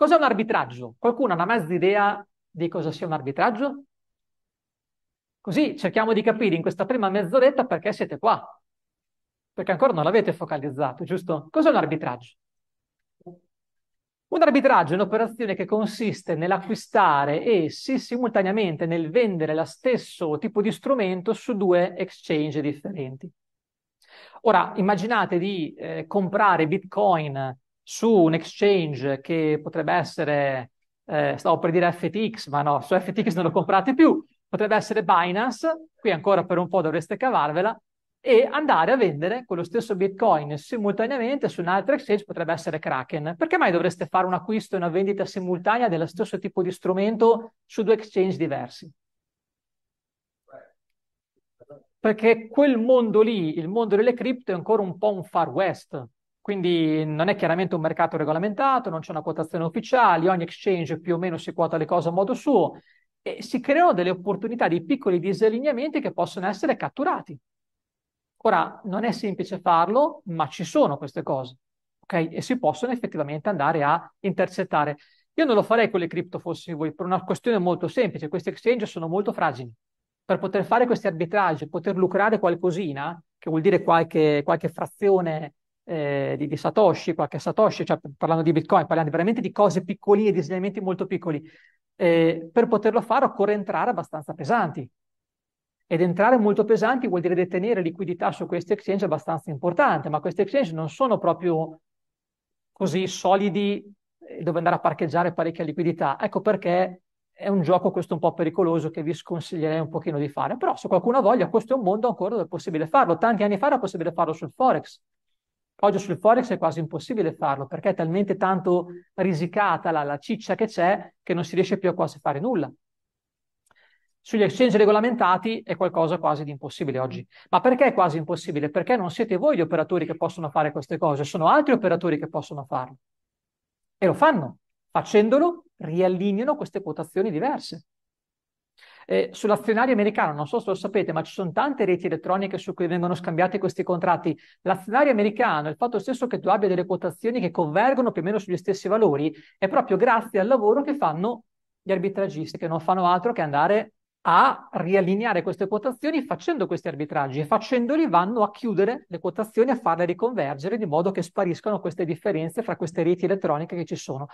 Cos'è un arbitraggio? Qualcuno ha una mezza idea di cosa sia un arbitraggio? Così cerchiamo di capire in questa prima mezz'oretta perché siete qua, perché ancora non l'avete focalizzato, giusto? Cos'è un arbitraggio? Un arbitraggio è un'operazione che consiste nell'acquistare e sì, simultaneamente nel vendere lo stesso tipo di strumento su due exchange differenti. Ora, immaginate di eh, comprare Bitcoin su un exchange che potrebbe essere, eh, stavo per dire FTX, ma no, su FTX non lo comprate più, potrebbe essere Binance, qui ancora per un po' dovreste cavarvela, e andare a vendere quello stesso Bitcoin simultaneamente su un altro exchange potrebbe essere Kraken. Perché mai dovreste fare un acquisto e una vendita simultanea dello stesso tipo di strumento su due exchange diversi? Perché quel mondo lì, il mondo delle cripto, è ancora un po' un far west. Quindi non è chiaramente un mercato regolamentato, non c'è una quotazione ufficiale, ogni exchange più o meno si quota le cose a modo suo e si creano delle opportunità di piccoli disallineamenti che possono essere catturati. Ora, non è semplice farlo, ma ci sono queste cose, ok? E si possono effettivamente andare a intercettare. Io non lo farei con le cripto fossi voi, per una questione molto semplice. Questi exchange sono molto fragili. Per poter fare questi arbitraggi, poter lucrare qualcosina, che vuol dire qualche, qualche frazione eh, di, di, Satoshi, qualche Satoshi, cioè parlando di Bitcoin, parlando veramente di cose piccoline, di segnamenti molto piccoli. Eh, per poterlo fare occorre entrare abbastanza pesanti. Ed entrare molto pesanti vuol dire detenere liquidità su queste exchange abbastanza importante, ma queste exchange non sono proprio così solidi eh, dove andare a parcheggiare parecchia liquidità. Ecco perché è un gioco questo un po' pericoloso che vi sconsiglierei un pochino di fare. Però se qualcuno ha voglia, questo è un mondo ancora dove è possibile farlo. Tanti anni fa era possibile farlo sul Forex. Oggi sul Forex è quasi impossibile farlo perché è talmente tanto risicata la, la ciccia che c'è che non si riesce più a quasi fare nulla. Sugli exchange regolamentati è qualcosa quasi di impossibile oggi. Ma perché è quasi impossibile? Perché non siete voi gli operatori che possono fare queste cose, sono altri operatori che possono farlo. E lo fanno. Facendolo riallineano queste quotazioni diverse. Eh, sull'azionario americano, non so se lo sapete, ma ci sono tante reti elettroniche su cui vengono scambiati questi contratti. L'azionario americano, il fatto stesso che tu abbia delle quotazioni che convergono più o meno sugli stessi valori, è proprio grazie al lavoro che fanno gli arbitragisti, che non fanno altro che andare a riallineare queste quotazioni facendo questi arbitraggi e facendoli vanno a chiudere le quotazioni, a farle riconvergere di modo che spariscano queste differenze fra queste reti elettroniche che ci sono.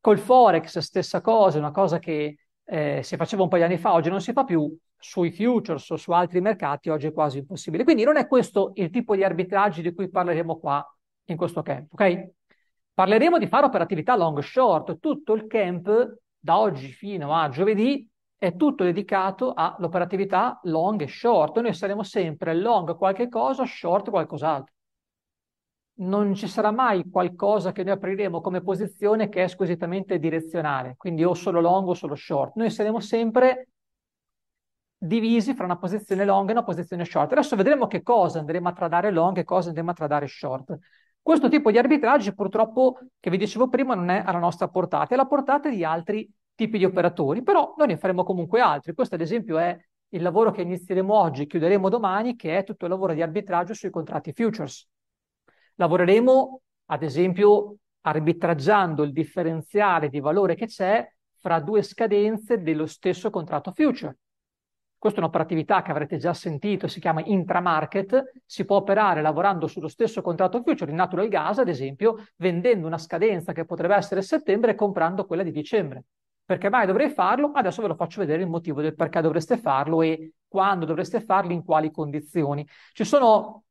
Col Forex stessa cosa, una cosa che eh, si faceva un paio di anni fa, oggi non si fa più, sui futures o su altri mercati oggi è quasi impossibile. Quindi non è questo il tipo di arbitraggi di cui parleremo qua in questo camp, ok? Parleremo di fare operatività long short, tutto il camp da oggi fino a giovedì è tutto dedicato all'operatività long e short, noi saremo sempre long qualche cosa, short qualcos'altro non ci sarà mai qualcosa che noi apriremo come posizione che è squisitamente direzionale, quindi o solo long o solo short. Noi saremo sempre divisi fra una posizione long e una posizione short. Adesso vedremo che cosa andremo a tradare long e cosa andremo a tradare short. Questo tipo di arbitraggi purtroppo, che vi dicevo prima, non è alla nostra portata, è alla portata di altri tipi di operatori, però noi ne faremo comunque altri. Questo ad esempio è il lavoro che inizieremo oggi, chiuderemo domani, che è tutto il lavoro di arbitraggio sui contratti futures. Lavoreremo, ad esempio, arbitraggiando il differenziale di valore che c'è fra due scadenze dello stesso contratto future. Questa è un'operatività che avrete già sentito, si chiama intramarket, si può operare lavorando sullo stesso contratto future in natural gas, ad esempio, vendendo una scadenza che potrebbe essere settembre e comprando quella di dicembre. Perché mai dovrei farlo? Adesso ve lo faccio vedere il motivo del perché dovreste farlo e quando dovreste farlo, in quali condizioni. Ci sono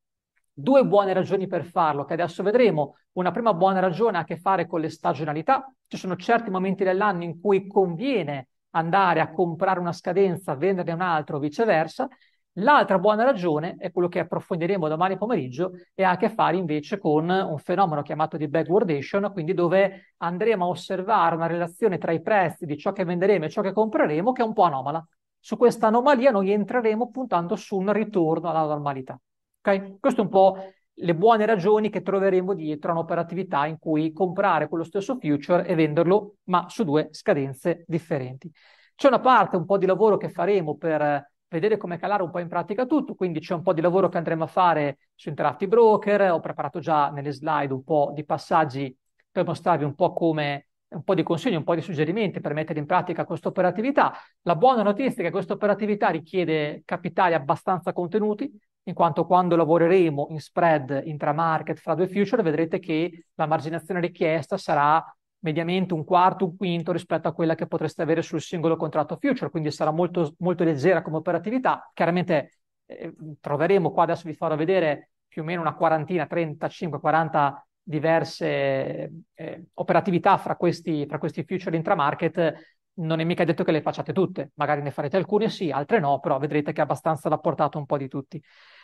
due buone ragioni per farlo, che adesso vedremo. Una prima buona ragione ha a che fare con le stagionalità. Ci sono certi momenti dell'anno in cui conviene andare a comprare una scadenza, venderne un'altra o viceversa. L'altra buona ragione è quello che approfondiremo domani pomeriggio e ha a che fare invece con un fenomeno chiamato di backwardation, quindi dove andremo a osservare una relazione tra i prezzi di ciò che venderemo e ciò che compreremo che è un po' anomala. Su questa anomalia noi entreremo puntando su un ritorno alla normalità. Okay? Questo è un po' le buone ragioni che troveremo dietro a un'operatività in cui comprare quello stesso future e venderlo, ma su due scadenze differenti. C'è una parte, un po' di lavoro che faremo per eh, vedere come calare un po' in pratica tutto, quindi c'è un po' di lavoro che andremo a fare su Interactive Broker, ho preparato già nelle slide un po' di passaggi per mostrarvi un po' come un po' di consigli, un po' di suggerimenti per mettere in pratica questa operatività. La buona notizia è che questa operatività richiede capitali abbastanza contenuti, in quanto quando lavoreremo in spread intramarket fra due future vedrete che la marginazione richiesta sarà mediamente un quarto, un quinto rispetto a quella che potreste avere sul singolo contratto future, quindi sarà molto, molto leggera come operatività. Chiaramente eh, troveremo qua, adesso vi farò vedere più o meno una quarantina, 35-40 diverse eh, operatività fra questi, fra questi future intramarket, non è mica detto che le facciate tutte, magari ne farete alcune sì, altre no, però vedrete che è abbastanza da portata un po' di tutti.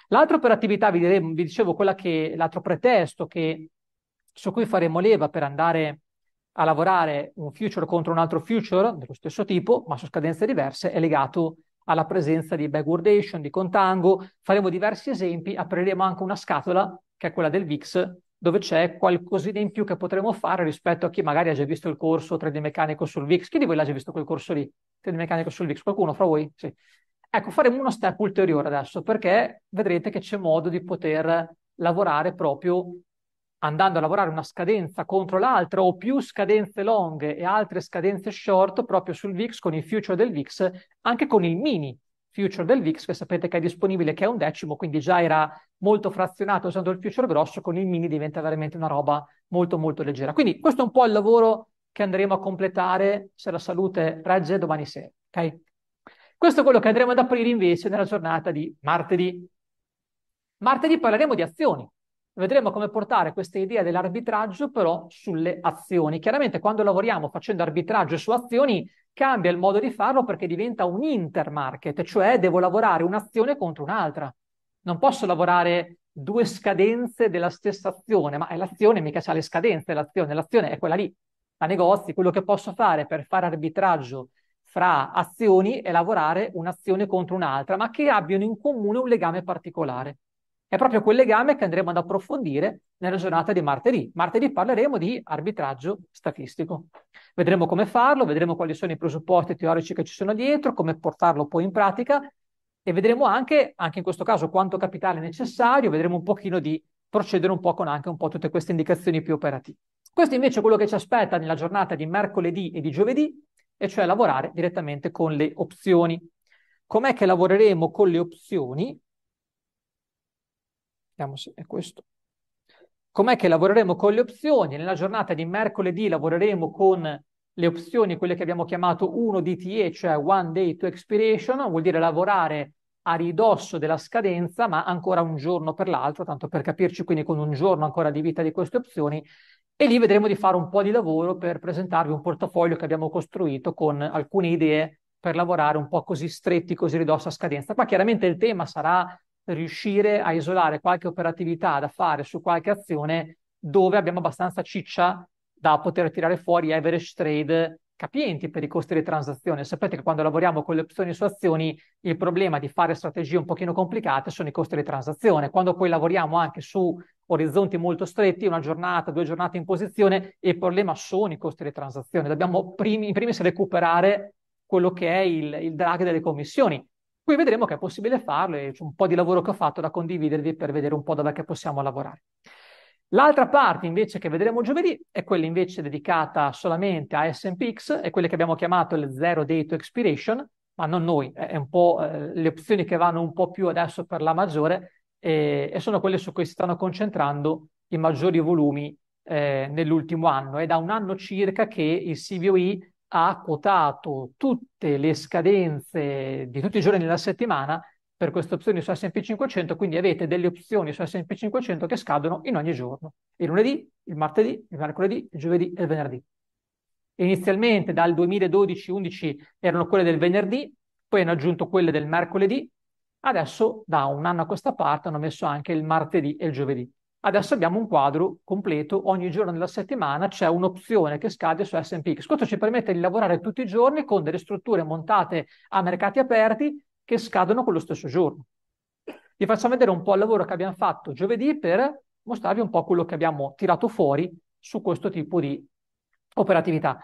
L'altra operatività, vi, direi, vi dicevo, quella che l'altro pretesto che, su cui faremo leva per andare a lavorare un future contro un altro future dello stesso tipo, ma su scadenze diverse, è legato alla presenza di backwardation, di contango. Faremo diversi esempi, apriremo anche una scatola che è quella del VIX dove c'è qualcosina in più che potremo fare rispetto a chi magari ha già visto il corso 3D meccanico sul VIX. Chi di voi l'ha già visto quel corso lì? 3D meccanico sul VIX? Qualcuno fra voi? Sì. Ecco, faremo uno step ulteriore adesso perché vedrete che c'è modo di poter lavorare proprio andando a lavorare una scadenza contro l'altra o più scadenze long e altre scadenze short proprio sul VIX con il future del VIX, anche con il mini future del VIX, che sapete che è disponibile che è un decimo, quindi già era molto frazionato usando il future grosso, con il mini diventa veramente una roba molto molto leggera. Quindi questo è un po' il lavoro che andremo a completare se la salute regge domani sera, ok? Questo è quello che andremo ad aprire invece nella giornata di martedì. Martedì parleremo di azioni, vedremo come portare questa idea dell'arbitraggio però sulle azioni. Chiaramente quando lavoriamo facendo arbitraggio su azioni cambia il modo di farlo perché diventa un intermarket, cioè devo lavorare un'azione contro un'altra. Non posso lavorare due scadenze della stessa azione, ma è l'azione, mica c'ha le scadenze, l'azione, l'azione è quella lì. A negozi, quello che posso fare per fare arbitraggio fra azioni è lavorare un'azione contro un'altra, ma che abbiano in comune un legame particolare. È proprio quel legame che andremo ad approfondire nella giornata di martedì. Martedì parleremo di arbitraggio statistico. Vedremo come farlo, vedremo quali sono i presupposti teorici che ci sono dietro, come portarlo poi in pratica e vedremo anche, anche in questo caso, quanto capitale è necessario, vedremo un pochino di procedere un po' con anche un po' tutte queste indicazioni più operative. Questo invece è quello che ci aspetta nella giornata di mercoledì e di giovedì, e cioè lavorare direttamente con le opzioni. Com'è che lavoreremo con le opzioni? Vediamo se è questo. Com'è che lavoreremo con le opzioni? Nella giornata di mercoledì lavoreremo con le opzioni, quelle che abbiamo chiamato 1DTE, cioè One Day to Expiration, vuol dire lavorare a ridosso della scadenza, ma ancora un giorno per l'altro, tanto per capirci, quindi con un giorno ancora di vita di queste opzioni, e lì vedremo di fare un po' di lavoro per presentarvi un portafoglio che abbiamo costruito con alcune idee per lavorare un po' così stretti, così ridosso a scadenza. Qua chiaramente il tema sarà riuscire a isolare qualche operatività da fare su qualche azione dove abbiamo abbastanza ciccia da poter tirare fuori average trade capienti per i costi di transazione. Sapete che quando lavoriamo con le opzioni su azioni, il problema di fare strategie un pochino complicate sono i costi di transazione. Quando poi lavoriamo anche su orizzonti molto stretti, una giornata, due giornate in posizione, il problema sono i costi di transazione. Dobbiamo primi, in primis recuperare quello che è il, il drag delle commissioni. Qui vedremo che è possibile farlo e c'è un po' di lavoro che ho fatto da condividervi per vedere un po' dove che possiamo lavorare. L'altra parte invece che vedremo giovedì è quella invece dedicata solamente a SMPX e quelle che abbiamo chiamato le Zero Day to Expiration, ma non noi, è un po' eh, le opzioni che vanno un po' più adesso per la maggiore eh, e sono quelle su cui si stanno concentrando i maggiori volumi eh, nell'ultimo anno. È da un anno circa che il CVOI ha quotato tutte le scadenze di tutti i giorni della settimana per queste opzioni su S&P 500, quindi avete delle opzioni su S&P 500 che scadono in ogni giorno, il lunedì, il martedì, il mercoledì, il giovedì e il venerdì. Inizialmente dal 2012-11 erano quelle del venerdì, poi hanno aggiunto quelle del mercoledì, adesso da un anno a questa parte hanno messo anche il martedì e il giovedì. Adesso abbiamo un quadro completo, ogni giorno della settimana c'è un'opzione che scade su SPX. Questo ci permette di lavorare tutti i giorni con delle strutture montate a mercati aperti che scadono quello stesso giorno. Vi faccio vedere un po' il lavoro che abbiamo fatto giovedì per mostrarvi un po' quello che abbiamo tirato fuori su questo tipo di operatività.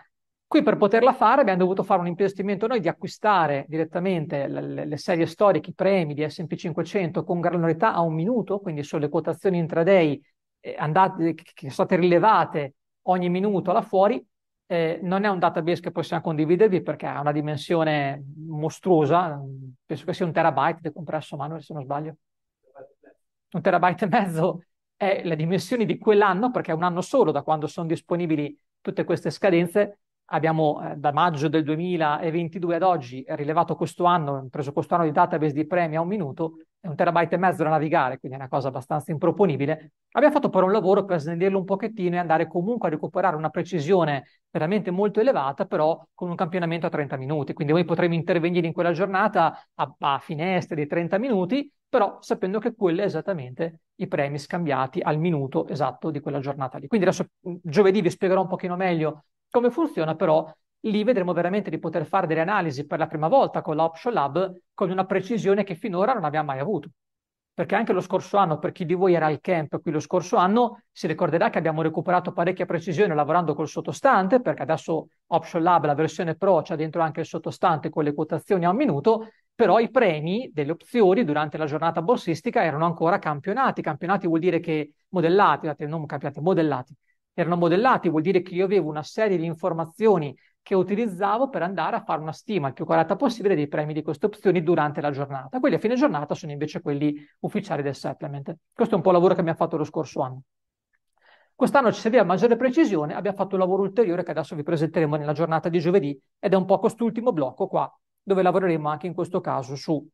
Qui per poterla fare abbiamo dovuto fare un investimento noi di acquistare direttamente le, le serie storiche, i premi di S&P 500 con granularità a un minuto, quindi sulle quotazioni intraday eh, andate, che sono state rilevate ogni minuto là fuori. Eh, non è un database che possiamo condividervi perché ha una dimensione mostruosa, penso che sia un terabyte compresso manuale se non sbaglio. Un terabyte e mezzo è la dimensione di quell'anno perché è un anno solo da quando sono disponibili tutte queste scadenze abbiamo eh, da maggio del 2022 ad oggi rilevato questo anno, preso questo anno di database di premi a un minuto, è un terabyte e mezzo da navigare, quindi è una cosa abbastanza improponibile. Abbiamo fatto però un lavoro per snelirlo un pochettino e andare comunque a recuperare una precisione veramente molto elevata, però con un campionamento a 30 minuti. Quindi noi potremo intervenire in quella giornata a, a finestre di 30 minuti, però sapendo che quelli è esattamente i premi scambiati al minuto esatto di quella giornata lì. Quindi adesso giovedì vi spiegherò un pochino meglio come funziona però? Lì vedremo veramente di poter fare delle analisi per la prima volta con l'Option Lab con una precisione che finora non abbiamo mai avuto. Perché anche lo scorso anno, per chi di voi era al camp qui lo scorso anno, si ricorderà che abbiamo recuperato parecchia precisione lavorando col sottostante, perché adesso Option Lab, la versione Pro, c'è dentro anche il sottostante con le quotazioni a un minuto, però i premi delle opzioni durante la giornata borsistica erano ancora campionati. Campionati vuol dire che modellati, non campionati, modellati erano modellati, vuol dire che io avevo una serie di informazioni che utilizzavo per andare a fare una stima il più corretta possibile dei premi di queste opzioni durante la giornata. Quelli a fine giornata sono invece quelli ufficiali del settlement. Questo è un po' il lavoro che abbiamo fatto lo scorso anno. Quest'anno ci serviva maggiore precisione, abbiamo fatto un lavoro ulteriore che adesso vi presenteremo nella giornata di giovedì ed è un po' quest'ultimo blocco qua, dove lavoreremo anche in questo caso su,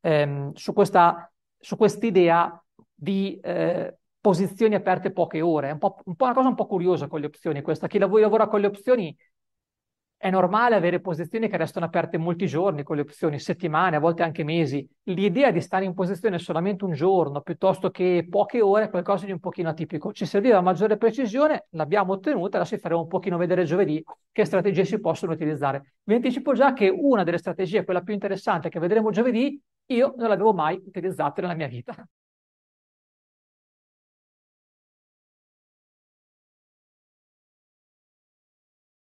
ehm, su questa su quest'idea di eh, posizioni aperte poche ore. È un po', un po', una cosa un po' curiosa con le opzioni questa. Chi lavora con le opzioni è normale avere posizioni che restano aperte molti giorni con le opzioni, settimane, a volte anche mesi. L'idea di stare in posizione solamente un giorno piuttosto che poche ore è qualcosa di un pochino atipico. Ci serviva maggiore precisione, l'abbiamo ottenuta, adesso vi faremo un pochino vedere giovedì che strategie si possono utilizzare. Vi anticipo già che una delle strategie, quella più interessante che vedremo giovedì, io non l'avevo mai utilizzata nella mia vita.